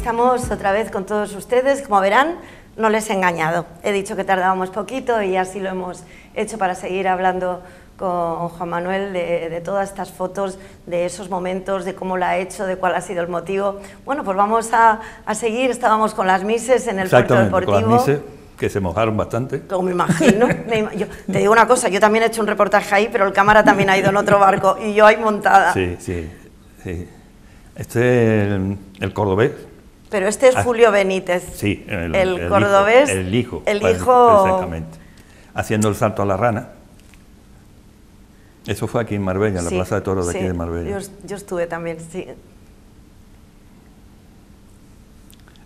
estamos otra vez con todos ustedes. Como verán, no les he engañado. He dicho que tardábamos poquito y así lo hemos hecho para seguir hablando con Juan Manuel de, todas estas fotos, de esos momentos, de cómo la ha hecho, de cuál ha sido el motivo. Bueno, pues vamos a, seguir. Estábamos con las mises en el puerto deportivo. Con las mises que se mojaron bastante. Como me imagino. te digo una cosa, yo también he hecho un reportaje ahí, pero el cámara también ha ido en otro barco y yo ahí montada. Sí, sí. Este es el, el cordobés, pero este es ah. Julio Benítez. Sí, el, cordobés. el hijo. El hijo. Haciendo el salto a la rana. Eso fue aquí en Marbella, en la Plaza de Toros de aquí de Marbella. Yo, estuve también, sí.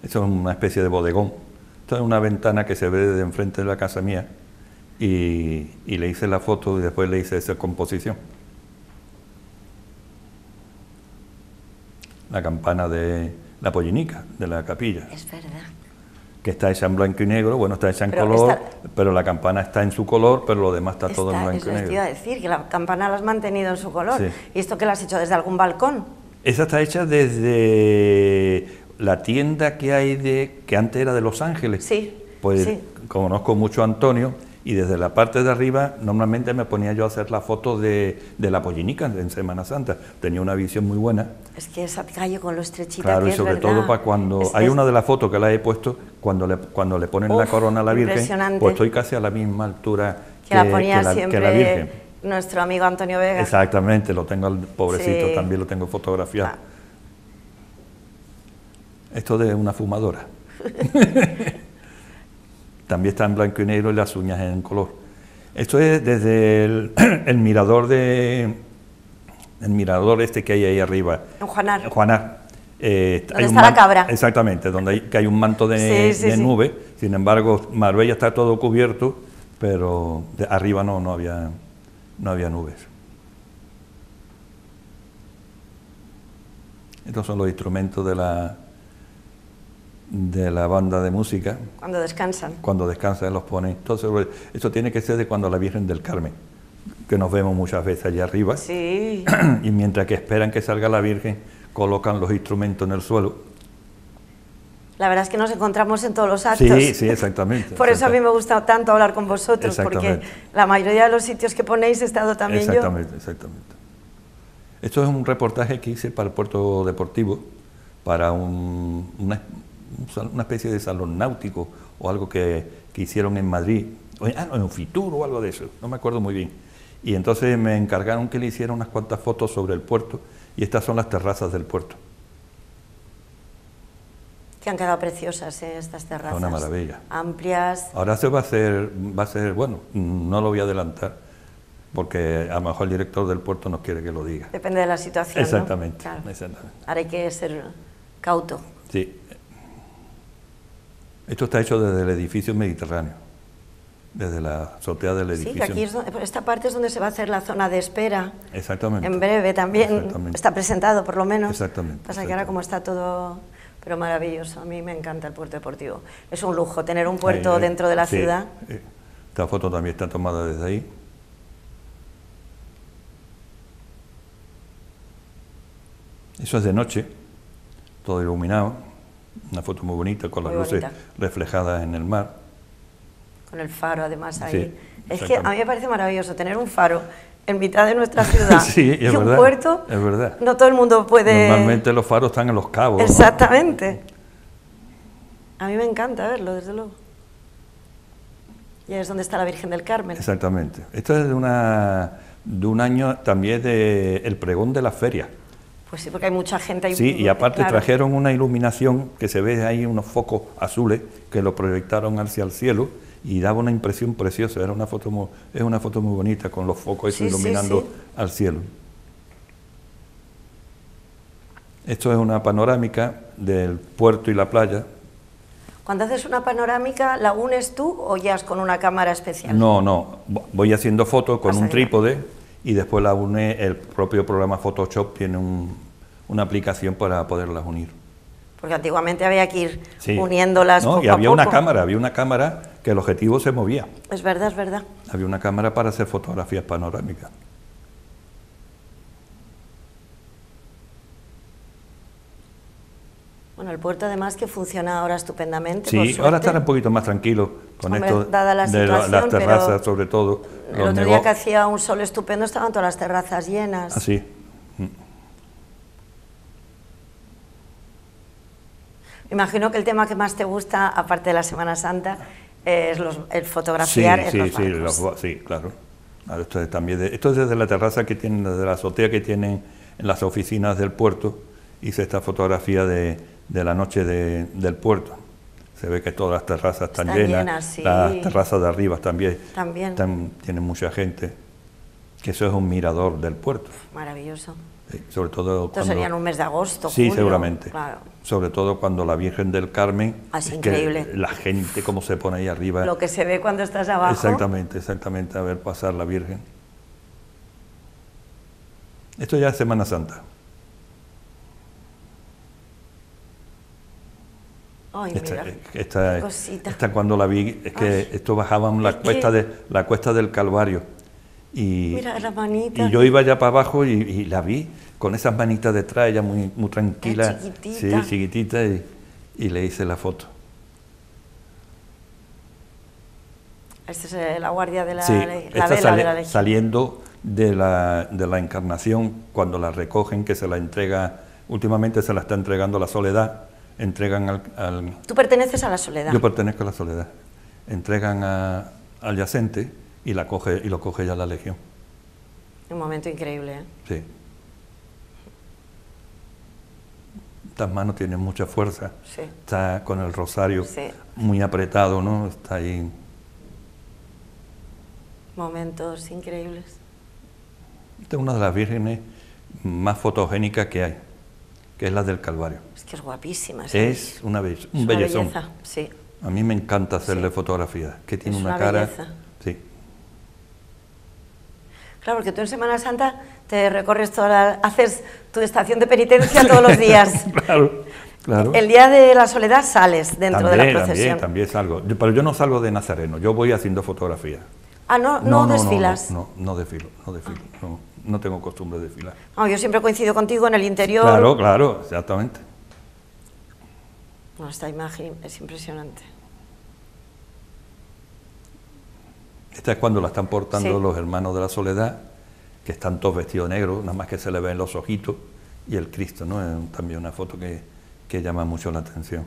Eso es una especie de bodegón. Esto es una ventana que se ve desde enfrente de la casa mía. Y, y le hice la foto y después le hice esa composición. La campana de, la pollinica de la capilla. Es verdad. Que está hecha en blanco y negro, bueno, está hecha en color, pero la campana está en su color, pero lo demás está, todo en blanco y negro. Te iba a decir, que la campana la has mantenido en su color. ¿Y esto que la has hecho desde algún balcón? Esa está hecha desde la tienda que hay de que antes era de Los Ángeles. Sí. Pues conozco mucho a Antonio y desde la parte de arriba normalmente me ponía yo a hacer la foto de, la pollinica en Semana Santa. Tenía una visión muy buena. Es que esa calle con los estrechita Claro, y sobre todo para cuando... hay una de las fotos que la he puesto, cuando le, cuando le ponen la corona a la Virgen, pues estoy casi a la misma altura que, la, ponía que la, siempre... Virgen nuestro amigo Antonio Vega. Exactamente, lo tengo al pobrecito, también lo tengo fotografiado. Ah. Esto de una fumadora. también está en blanco y negro y las uñas en color. Esto es desde el, mirador de el mirador este que hay ahí arriba. En Juanar. Juanar. Eh, está la cabra? Exactamente, donde hay, un manto de, nube. Sin embargo, Marbella está todo cubierto, pero de arriba no, no había, no había nubes. Estos son los instrumentos de la, de la banda de música. Cuando descansan. Cuando descansan los ponen. Entonces, pues, eso tiene que ser de cuando la Virgen del Carmen, que nos vemos muchas veces allá arriba. Sí. Y mientras que esperan que salga la Virgen, colocan los instrumentos en el suelo. La verdad es que nos encontramos en todos los actos. Sí, sí, exactamente. Por eso a mí me gusta tanto hablar con vosotros, porque la mayoría de los sitios que ponéis he estado también yo. Exactamente, exactamente. Esto es un reportaje que hice para el puerto deportivo, para un, una especie de salón náutico o algo que, hicieron en Madrid, o, ah, no, en o algo de eso, no me acuerdo muy bien. Y entonces me encargaron que le hiciera unas cuantas fotos sobre el puerto y estas son las terrazas del puerto. Que han quedado preciosas ¿eh? estas terrazas. Una maravilla. Amplias. Ahora se va a hacer, va a ser, bueno, no lo voy a adelantar, porque a lo mejor el director del puerto no quiere que lo diga. Depende de la situación. Exactamente. exactamente. Ahora hay que ser cauto. Sí. Esto está hecho desde el edificio mediterráneo, desde la azotea del edificio. Sí, que aquí eh, esta parte es donde se va a hacer la zona de espera. Exactamente. En breve también. Está presentado, por lo menos. Exactamente. Pasa que ahora como está todo... Pero maravilloso, a mí me encanta el puerto deportivo. Es un lujo tener un puerto dentro de la ciudad. Eh, esta foto también está tomada desde ahí. Eso es de noche, todo iluminado. Una foto muy bonita con las luces reflejadas en el mar. Con el faro, además, ahí. es que a mí me parece maravilloso tener un faro en mitad de nuestra ciudad sí, es y un puerto. Es verdad. No todo el mundo puede. Normalmente los faros están en los cabos. Exactamente. A mí me encanta verlo, desde luego. Y ahí es donde está la Virgen del Carmen. Exactamente. Esto es de, una, de un año también de el pregón de la feria. Pues sí, porque hay mucha gente ahí. Sí, y aparte trajeron una iluminación que se ve ahí unos focos azules que lo proyectaron hacia el cielo y daba una impresión preciosa. Era una foto muy, es una foto muy bonita con los focos iluminando al cielo. Esto es una panorámica del puerto y la playa. Cuando haces una panorámica, ¿la unes tú o ya es con una cámara especial? No, no. Voy haciendo fotos con un trípode y después la une, el propio programa Photoshop tiene una aplicación para poderlas unir. Porque antiguamente había que ir sí. uniéndolas. No, y había una cámara, había una cámara que el objetivo se movía. Es verdad, es verdad. Había una cámara para hacer fotografías panorámicas. Bueno, el puerto además que funciona ahora estupendamente. Sí, ahora están un poquito más tranquilo... con esto la de las terrazas sobre todo, el otro día que hacía un sol estupendo estaban todas las terrazas llenas. Así. Ah, mm. Imagino que el tema que más te gusta, aparte de la Semana Santa, es los, el fotografiar sí, sí, Sí, claro. Esto es, también desde la terraza que tienen, desde la azotea que tienen en las oficinas del puerto, hice esta fotografía de, de la noche del puerto se ve que todas las terrazas están, llenas, las terrazas de arriba también, Están, tienen mucha gente, que eso es un mirador del puerto. Maravilloso. Esto sobre todo serían un mes de agosto. Sí, seguramente. Sobre todo cuando la Virgen del Carmen. Ah, es increíble. la gente, cómo se pone ahí arriba. Lo que se ve cuando estás abajo. Exactamente, exactamente, a ver pasar la Virgen. Esto ya es Semana Santa. esta, cuando la vi, es que esto bajaba la, cuesta de, la cuesta del Calvario. Y, mira, las manitas. y yo iba ya para abajo y, la vi con esas manitas detrás, ella muy, muy tranquila, chiquitita. Sí, chiquitita, y, le hice la foto. Esta es eh, la guardia de la, la, Saliendo de la, de la encarnación, cuando la recogen, que se la entrega, últimamente se la está entregando la soledad, entregan al, Tú perteneces a la soledad. Yo pertenezco a la soledad. Entregan al yacente y, la coge, y lo coge ya la legión. Un momento increíble. ¿eh? Sí. Estas manos tienen mucha fuerza. Sí. Está con el rosario muy apretado, ¿no? Está ahí. Momentos increíbles. Esta es una de las vírgenes más fotogénicas que hay que es la del Calvario. Es que es guapísima. Es una belleza... Una belleza, sí. A mí me encanta hacerle fotografía... que tiene es una, cara... Sí. Claro, porque tú en Semana Santa te recorres toda la... haces tu estación de penitencia todos los días. claro, El día de la soledad sales dentro de la procesión. También, también salgo. pero yo no salgo de Nazareno, yo voy haciendo fotografía... Ah, no, no, desfilas. No, no, desfilo, no desfilo, ah no tengo costumbre de filar. yo siempre coincido contigo en el interior. Claro, claro, exactamente. esta imagen es impresionante. Esta es cuando la están portando los hermanos de la soledad, que están todos vestidos negros, nada más que se le ven los ojitos y el Cristo, ¿no? Es también una foto que, que llama mucho la atención.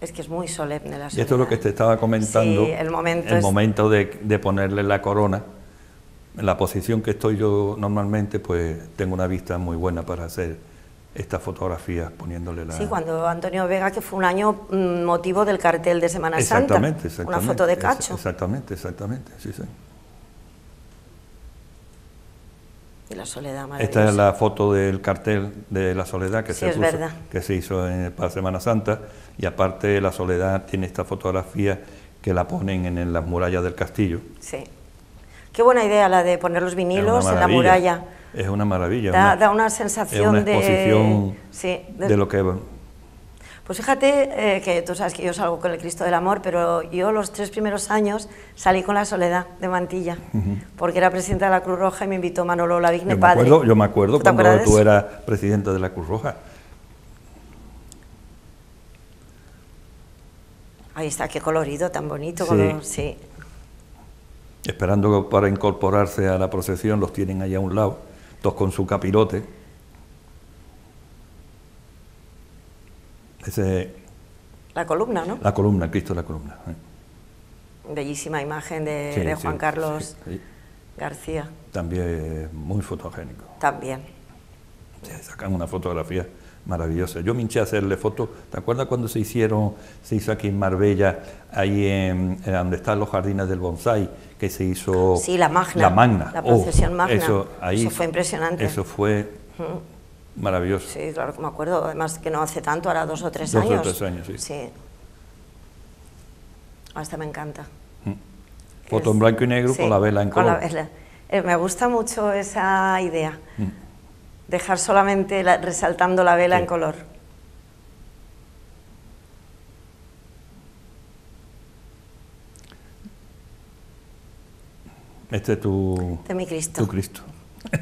Es que es muy solemne la soledad. esto es lo que te estaba comentando. el momento. El momento de ponerle la corona en la posición que estoy yo normalmente, pues tengo una vista muy buena para hacer estas fotografías poniéndole la... Sí, cuando Antonio Vega, que fue un año mm, motivo del cartel de Semana Santa. Exactamente, exactamente... Una foto de cacho. Exactamente, exactamente, sí, sí. Y la soledad Esta es la foto del cartel de la soledad que, se, que se hizo para Semana Santa. Y aparte la soledad tiene esta fotografía que la ponen en, en las murallas del castillo. Sí. Qué buena idea la de poner los vinilos en la muralla. Es una maravilla. Da una, sensación es una exposición de, de, lo que... Pues fíjate eh, que tú sabes que yo salgo con el Cristo del Amor, pero yo los tres primeros años salí con la Soledad de Mantilla, porque era presidenta de la Cruz Roja y me invitó Manolo Lavigne yo me Padre. Acuerdo, yo me acuerdo cuando tú eras presidenta de la Cruz Roja. Ahí está, qué colorido, tan bonito. sí esperando para incorporarse a la procesión, los tienen ahí a un lado, dos con su capirote. Ese, la columna, ¿no? La columna, Cristo la columna. ¿eh? Bellísima imagen de, Juan Carlos García. También muy fotogénico. También. sacan una fotografía maravillosa. Yo me hinché a hacerle fotos. ¿Te acuerdas cuando se hicieron, se hizo aquí en Marbella, ahí en, donde están los jardines del bonsai, que se hizo sí, la magna, la la procesión oh, magna. Eso, ahí, fue impresionante. Eso fue maravilloso. Sí, claro que me acuerdo. Además que no hace tanto, ahora dos o tres años. Dos o tres años, sí. sí. Hasta me encanta. Foto en blanco y negro con la vela en color. Con la vela. Eh, me gusta mucho esa idea dejar solamente resaltando la vela en color. Este es tu... De mi Cristo. Tu Cristo.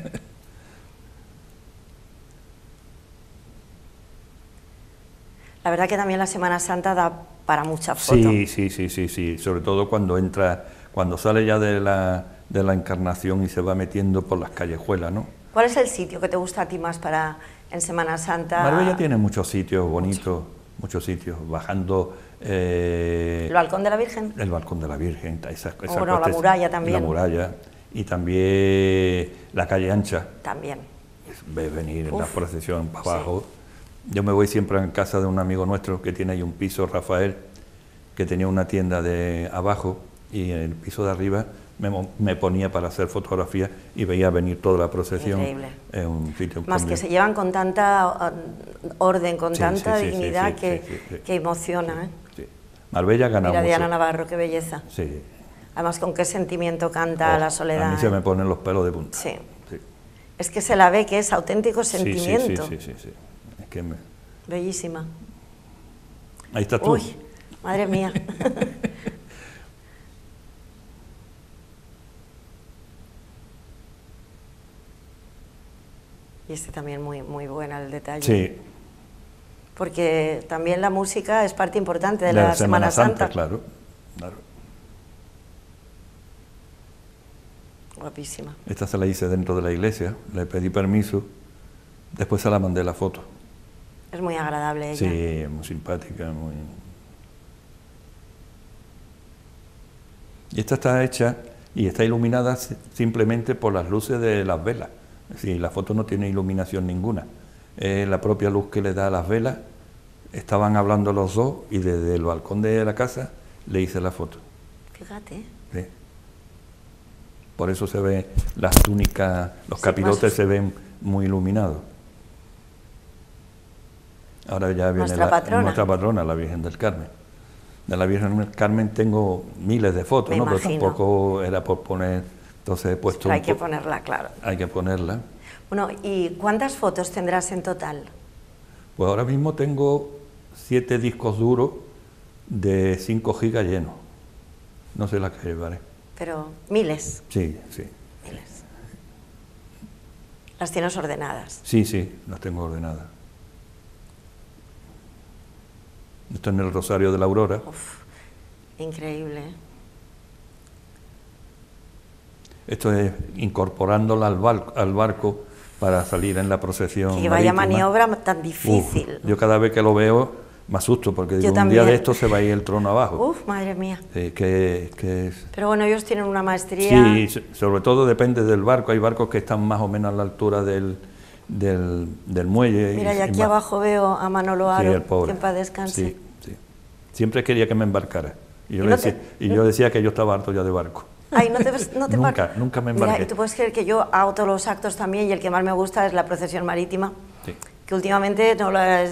La verdad que también la Semana Santa da para muchas fotos. Sí, sí, sí, sí, Sobre todo cuando entra, cuando sale ya de la, de la encarnación y se va metiendo por las callejuelas, ¿no? ¿Cuál es el sitio que te gusta a ti más para en Semana Santa? Marbella tiene muchos sitios bonitos, muchos sitios. Bajando. Eh, ¿El balcón de la Virgen? El balcón de la Virgen. Esa, esa bueno, la muralla también. La muralla. Y también la calle ancha. También. Ves venir en la procesión para abajo. Yo me voy siempre en casa de un amigo nuestro que tiene ahí un piso, Rafael, que tenía una tienda de abajo y en el piso de arriba me, ponía para hacer fotografía... y veía venir toda la procesión Increíble. en un sitio. Más que se llevan con tanta uh, orden, con tanta dignidad que, emociona. ¿eh? Marbella ganamos Mira, Diana Navarro, qué belleza. Además, con qué sentimiento canta la soledad. A mí se me ¿eh? ponen los pelos de punta. Es que se la ve que es auténtico sentimiento. Sí, sí, sí. Bellísima. Ahí está tú. Uy, madre mía. Y este también muy, muy bueno el detalle. Sí. Porque también la música es parte importante de la, Semana, Santa. Claro, claro. Guapísima. Esta se la hice dentro de la iglesia, le pedí permiso, después se la mandé la foto. Es muy agradable ella. Sí, muy simpática, muy... Y esta está hecha y está iluminada simplemente por las luces de las velas. Sí, la foto no tiene iluminación ninguna. la propia luz que le da a las velas. Estaban hablando los dos y desde el balcón de la casa le hice la foto. Fíjate. Sí. Por eso se ven las túnicas, los capilotes se ven muy iluminados. Ahora ya viene nuestra, la, patrona. patrona, la Virgen del Carmen. De la Virgen del Carmen tengo miles de fotos, ¿no? pero tampoco era por poner entonces he puesto... hay que ponerla, claro. Hay que ponerla. Bueno, ¿y cuántas fotos tendrás en total? Pues ahora mismo tengo siete discos duros de 5 gigas llenos. No sé las que llevaré. Pero miles. Sí, sí. Miles. ¿Las tienes ordenadas? Sí, sí, las tengo ordenadas. Esto en el Rosario de la Aurora. Uf, increíble. ¿eh? Esto es incorporándola al barco, para salir en la procesión. Y vaya maniobra tan difícil. yo cada vez que lo veo me asusto porque digo, un día de esto se va a ir el trono abajo. Uf, madre mía. Pero bueno, ellos tienen una maestría. Sí, sobre todo depende del barco. Hay barcos que están más o menos a la altura del, muelle. Mira, y, aquí abajo veo a Manolo Aro, que en paz Sí, sí. Siempre quería que me embarcara. y yo decía que yo estaba harto ya de barco no te, nunca, nunca me embarqué. y tú puedes creer que yo hago todos los actos también y el que más me gusta es la procesión marítima. Que últimamente no la,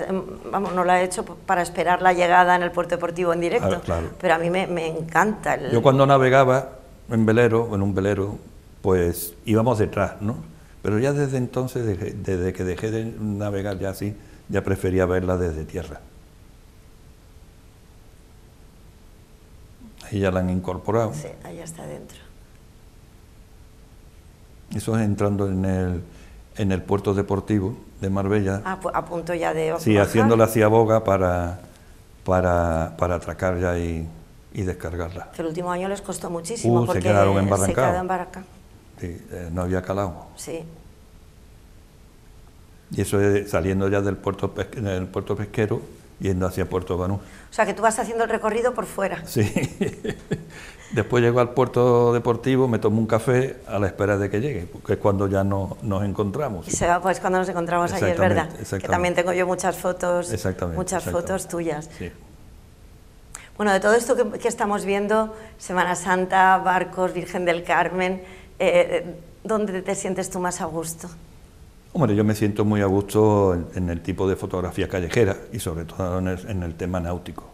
vamos, no la he hecho para esperar la llegada en el puerto deportivo en directo. Ah, pero a mí me, me encanta. Yo cuando navegaba en velero, en un velero, pues íbamos detrás, ¿no? Pero ya desde entonces, desde que dejé de navegar ya así, ya prefería verla desde tierra. y ya la han incorporado. Sí, allá está dentro. Eso es entrando en el, en el puerto deportivo de Marbella. Ah, a punto ya de... Sí, haciéndola hacia boga para, para, para atracar ya y, y descargarla. el último año les costó muchísimo uh, porque se quedaron embarrancados. Se eh, no había calado. Sí. Y eso es saliendo ya del puerto, del puerto pesquero yendo hacia Puerto Banús. O sea, que tú vas haciendo el recorrido por fuera. Sí. Después llego al puerto deportivo, me tomo un café a la espera de que llegue, que es cuando ya no, nos encontramos. Se va, pues cuando nos encontramos es ¿verdad? Que también tengo yo muchas fotos, muchas fotos tuyas. Sí. Bueno, de todo esto que, estamos viendo, Semana Santa, barcos, Virgen del Carmen, eh, ¿dónde te sientes tú más a gusto? Hombre, yo me siento muy a gusto en, el tipo de fotografía callejera y sobre todo en el, tema náutico.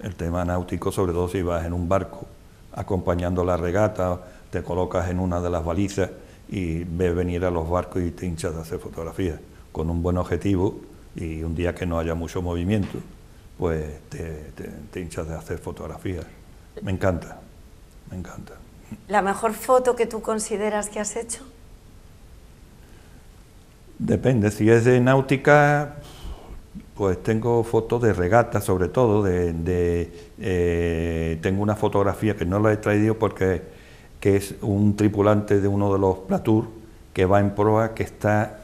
El tema náutico, sobre todo si vas en un barco acompañando la regata, te colocas en una de las balizas y ves venir a los barcos y te hinchas de hacer fotografías. con un buen objetivo y un día que no haya mucho movimiento, pues te hinchas de hacer fotografías. Me encanta, me encanta. ¿La mejor foto que tú consideras que has hecho? Depende, si es de náutica, pues tengo fotos de regata sobre todo, de, eh, tengo una fotografía que no la he traído porque es un tripulante de uno de los Platur que va en proa, que está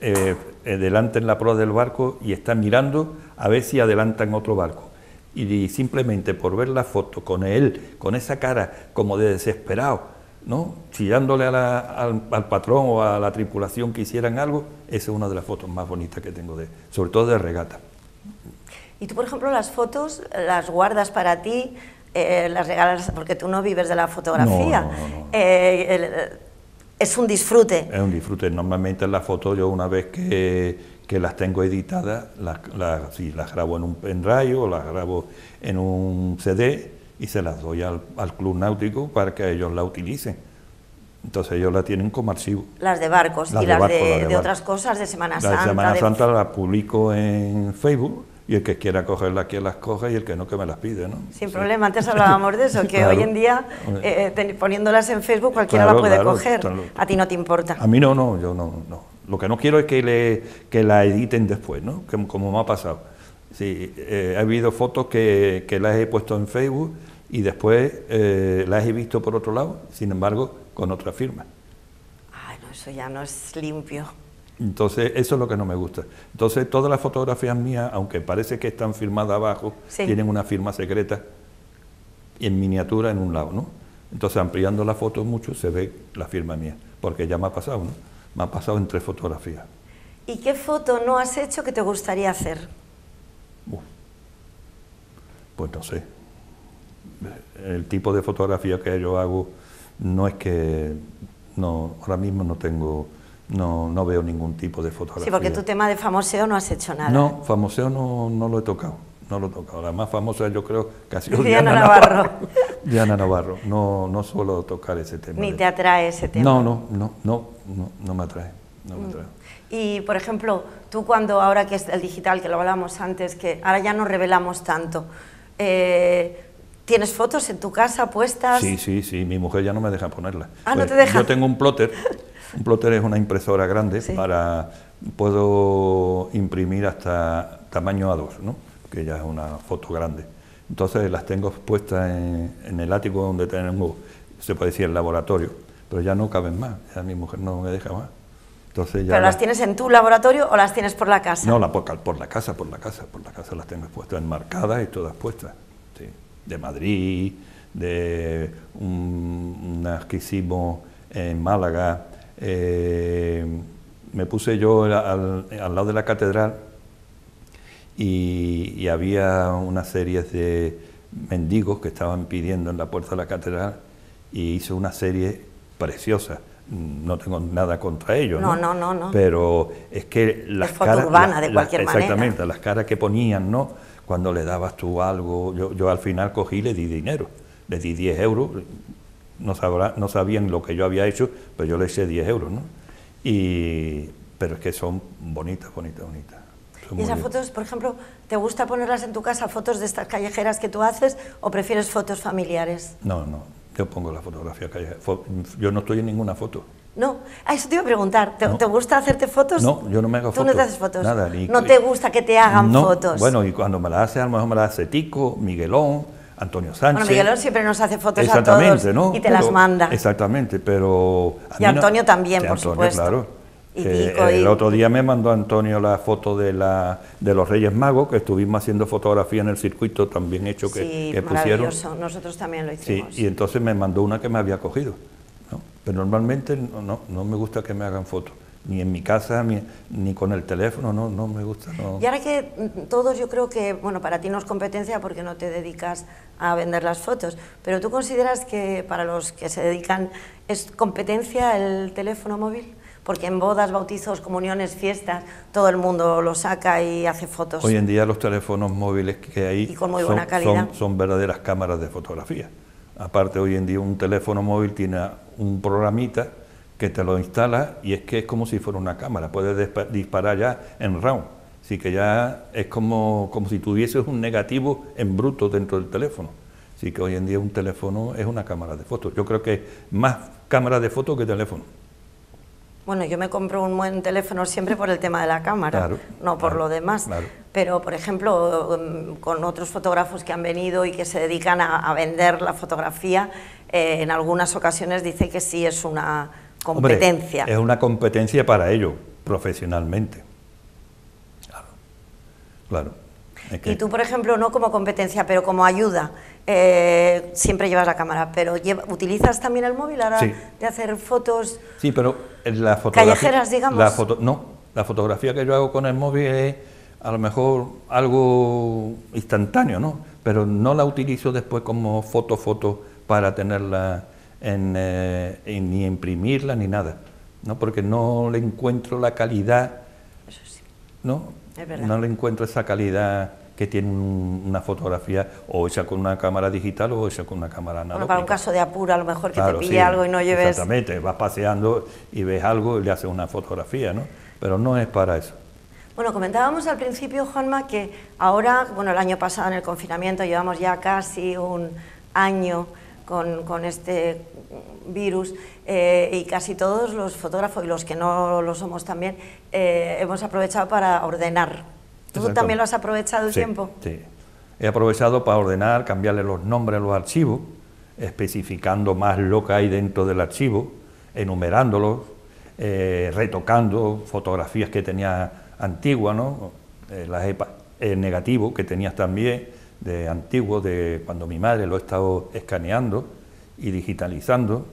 eh, eh, delante en la proa del barco y está mirando a ver si adelantan otro barco. y simplemente por ver la foto con él, con esa cara como de desesperado, ¿no? chillándole al, patrón o a la tripulación que hicieran algo, esa es una de las fotos más bonitas que tengo, de, sobre todo de regata. Y tú, por ejemplo, las fotos las guardas para ti, eh, las regalas porque tú no vives de la fotografía. Eh, es un disfrute. Es un disfrute. Normalmente las fotos yo una vez que, que las tengo editadas, las, las, grabo en un pendrive o las grabo en un CD y se las doy al, al club náutico para que ellos la utilicen. Entonces ellos la tienen como archivo. Las de barcos y las, de, de, otras cosas de Semana Santa. La Semana Santa la publico en Facebook y el que quiera cogerla, que las coja y el que no, que me las pide. ¿no? Sin problema, antes hablábamos de eso, que hoy en día eh, eh, poniéndolas en Facebook cualquiera la puede coger. A ti no te importa. A mí no, no, yo no. no. Lo que no quiero es que, le, que la editen después, ¿no? Que, como me ha pasado Sí, eh, ha habido fotos que, las he puesto en Facebook y después eh, las he visto por otro lado, sin embargo, con otra firma. Ah, no, eso ya no es limpio. Entonces, eso es lo que no me gusta. Entonces, todas las fotografías mías, aunque parece que están firmadas abajo, tienen una firma secreta en miniatura en un lado, ¿no? Entonces, ampliando la foto mucho, se ve la firma mía, porque ya me ha pasado, ¿no? Me ha pasado en tres fotografías. ¿Y qué foto no has hecho que te gustaría hacer? Uh. pues no sé. El tipo de fotografía que yo hago no es que no, ahora mismo no tengo, no, no veo ningún tipo de fotografía. Sí, porque tu tema de famoseo no has hecho nada. No, famoseo no, no lo he tocado, no lo he tocado. La más famosa yo creo que ha sido Diana, Navarro. Diana Navarro, no, no suelo tocar ese tema. Ni te atrae ese tema. no, no, no, no, no me atrae. Mm. Y, por ejemplo, tú cuando ahora que es el digital, que lo hablábamos antes, que ahora ya no revelamos tanto, eh, ¿Tienes fotos en tu casa puestas? Sí, sí, sí, mi mujer ya no me deja ponerlas. Ah, no pues te deja. Yo tengo un plotter, un plotter es una impresora grande para, puedo imprimir hasta tamaño A2, ¿no? que ya es una foto grande. Entonces las tengo puestas en, el ático donde tengo, se puede decir el laboratorio, pero ya no caben más, ya mi mujer no me deja más. ¿Pero las tienes en tu laboratorio o las tienes por la casa? No, por, la casa, por la casa, por la casa las tengo puestas enmarcadas y todas puestas. De Madrid, de un unas que hicimos en Málaga. Eh, me puse yo al, lado de la catedral y, había una serie de mendigos que estaban pidiendo en la puerta de la catedral y hice una serie preciosa no tengo nada contra ello No, no, no, no. Pero es que las caras... Urbana, de cualquier Exactamente, las caras que ponían, ¿no? Cuando le dabas tú algo, yo, yo al final cogí y le di dinero, le di 10 euros, no, sabrá, no sabían lo que yo había hecho, pero yo le hice 10 euros, ¿no? Y, pero es que son bonitas, bonitas, bonitas. ¿Y esas fotos, por ejemplo, te gusta ponerlas en tu casa, fotos de estas callejeras que tú haces, o prefieres fotos familiares? No, no, yo pongo la fotografía Yo no estoy en ninguna foto. No, a eso te iba a preguntar. ¿Te, gusta hacerte fotos? No, yo no me hago fotos. ¿Tú no te haces fotos? Nada, ni, ¿No te gusta que te hagan no, fotos? Bueno, y cuando me la hace, a lo mejor me la hace Tico, Miguelón, Antonio Sánchez. Bueno, Miguelón siempre nos hace fotos a todos ¿no? y te las manda. Exactamente, pero... y Antonio también, por Antonio, supuesto. claro el otro día me mandó Antonio la foto de, la, de los Reyes Magos, que estuvimos haciendo fotografía en el circuito también hecho que, sí, que nosotros también lo hicimos. Sí, y entonces me mandó una que me había cogido. Pero normalmente no, no, me gusta que me hagan fotos ni en mi casa, ni, con el teléfono, no, no me gusta. Y ahora que mm, todos, yo creo que, bueno, para ti no es competencia porque no te dedicas a vender las fotos, pero ¿tú consideras que para los que se dedican es competencia el teléfono móvil? porque en bodas, bautizos, comuniones, fiestas, todo el mundo lo saca y hace fotos. Hoy en día los teléfonos móviles que hay son, verdaderas cámaras de fotografía. Aparte, hoy en día un teléfono móvil tiene un programita que te lo instala y es que es como si fuera una cámara, puedes disparar ya en round. Así que ya es como, como si tuvieses un negativo en bruto dentro del teléfono. Así que hoy en día un teléfono es una cámara de fotos. Yo creo que es más cámara de fotos que teléfono. Bueno, yo me compro un buen teléfono siempre por el tema de la cámara, no por lo demás. Pero, por ejemplo, um, con otros fotógrafos que han venido y que se dedican a, vender la fotografía, eh, en algunas ocasiones dice que sí es una competencia. es una competencia para ello, profesionalmente. Claro. Y tú, por ejemplo, no como competencia, pero como ayuda, eh, siempre llevas la cámara, pero ¿utilizas también el móvil ahora de hacer fotos? Sí, pero la fotografía, callejeras, digamos. no, la fotografía que yo hago con el móvil es a lo mejor algo instantáneo, ¿no? Pero no la utilizo después como foto, foto para tenerla eh, ni imprimirla ni nada, ¿no? Porque no le encuentro la calidad, Eso sí. ¿no? No le encuentro esa calidad que tienen una fotografía o hecha con una cámara digital o hecha con una cámara analógica. Bueno, para un caso de apuro, a lo mejor que te pille algo y no lleves... Exactamente, vas paseando y ves algo y le haces una fotografía, ¿no? Pero no es para eso. Bueno, comentábamos al principio, Juanma, que ahora, bueno, el año pasado en el confinamiento llevamos ya casi un año con, este virus eh, y casi todos los fotógrafos y los que no lo somos también eh, hemos aprovechado para ordenar ¿Tú también lo has aprovechado el tiempo? Sí. He aprovechado para ordenar, cambiarle los nombres a los archivos, especificando más lo que hay dentro del archivo, enumerándolos, eh, retocando fotografías que tenía antiguas, ¿no? Eh, las el eh, negativo que tenías también de antiguo, de cuando mi madre lo ha estado escaneando y digitalizando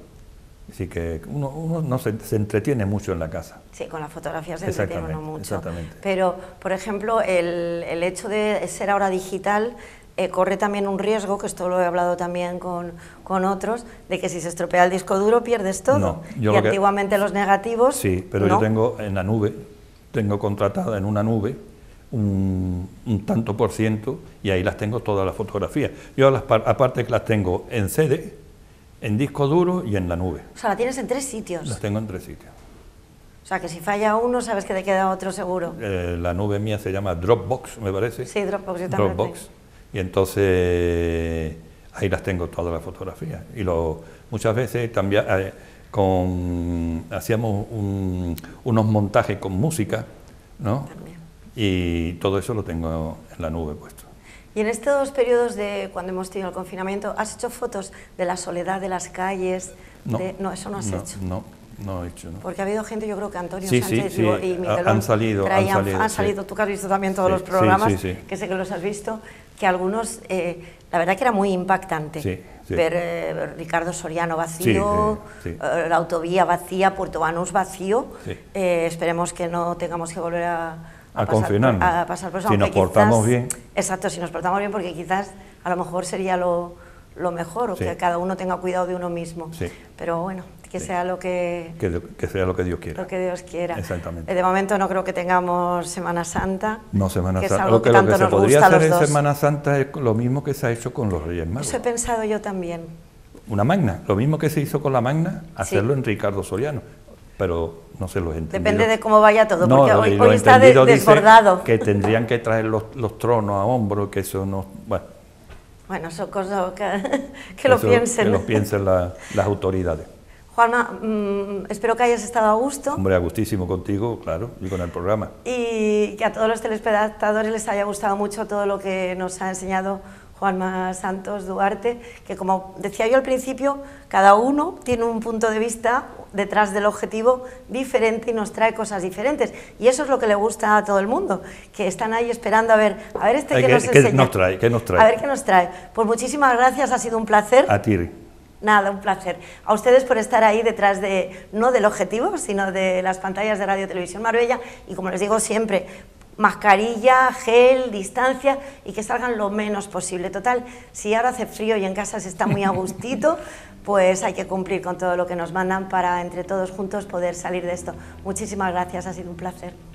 Así que uno, no se, entretiene mucho en la casa. Sí, con las fotografías se entretiene uno mucho. Pero, por ejemplo, el, el hecho de ser ahora digital eh, corre también un riesgo, que esto lo he hablado también con, otros, de que si se estropea el disco duro pierdes todo. y antiguamente los negativos. Sí, pero yo tengo en la nube, tengo contratada en una nube un, tanto por ciento y ahí las tengo todas las fotografías. Yo las, aparte que las tengo en sede, en disco duro y en la nube. O sea, la tienes en tres sitios. Las tengo en tres sitios. O sea, que si falla uno, sabes que te queda otro seguro. Eh, la nube mía se llama Dropbox, me parece. Sí, Dropbox, yo también. Dropbox. Y entonces ahí las tengo todas las fotografías. Y lo, muchas veces también eh, con, hacíamos unos montajes con música, ¿no? También. Y todo eso lo tengo en la nube puesto. Y en estos periodos de cuando hemos tenido el confinamiento, ¿has hecho fotos de la soledad de las calles? No, no eso no has hecho. No, no he hecho. No. Porque ha habido gente, yo creo que Antonio Sánchez y Miguel han salido, han salido, tú que has visto también todos los programas, que sé que los has visto, que algunos, eh, la verdad que era muy impactante. Ver eh, Ricardo Soriano vacío, eh, la autovía vacía, Puerto Banús vacío. esperemos que no tengamos que volver a a, confinarnos. a pues, si nos portamos bien. Exacto, si nos portamos bien, porque quizás a lo mejor sería lo, mejor, o que cada uno tenga cuidado de uno mismo. Sí. Pero bueno, que sea lo que, que, sea lo que Dios quiera. Lo que Dios quiera. Exactamente. Eh, de momento no creo que tengamos Semana Santa. No, Semana Santa. Lo que, lo que se podría hacer en Semana Santa es lo mismo que se ha hecho con los Reyes Magos. Eso he pensado yo también. Una magna, lo mismo que se hizo con la magna, hacerlo en Ricardo Soriano pero no se los entendido. Depende de cómo vaya todo, porque hoy, hoy está desbordado. Que tendrían que traer los, tronos a hombro, que eso no... Bueno, bueno son cosas que, lo piensen. Que piensen las autoridades. Juanma, mm, espero que hayas estado a gusto. Hombre, a gustísimo contigo, claro, y con el programa. Y que a todos los telespectadores les haya gustado mucho todo lo que nos ha enseñado Juanma Santos Duarte, que como decía yo al principio, cada uno tiene un punto de vista detrás del objetivo diferente y nos trae cosas diferentes. Y eso es lo que le gusta a todo el mundo, que están ahí esperando a ver, a ver este que, nos nos trae? A ver qué nos trae. Pues muchísimas gracias, ha sido un placer. A ti. Nada, un placer. A ustedes por estar ahí detrás de, no del objetivo, sino de las pantallas de Radio Televisión Marbella. Y como les digo siempre, mascarilla, gel, distancia y que salgan lo menos posible. Total, si ahora hace frío y en casa se está muy a gustito, pues hay que cumplir con todo lo que nos mandan para entre todos juntos poder salir de esto. Muchísimas gracias, ha sido un placer.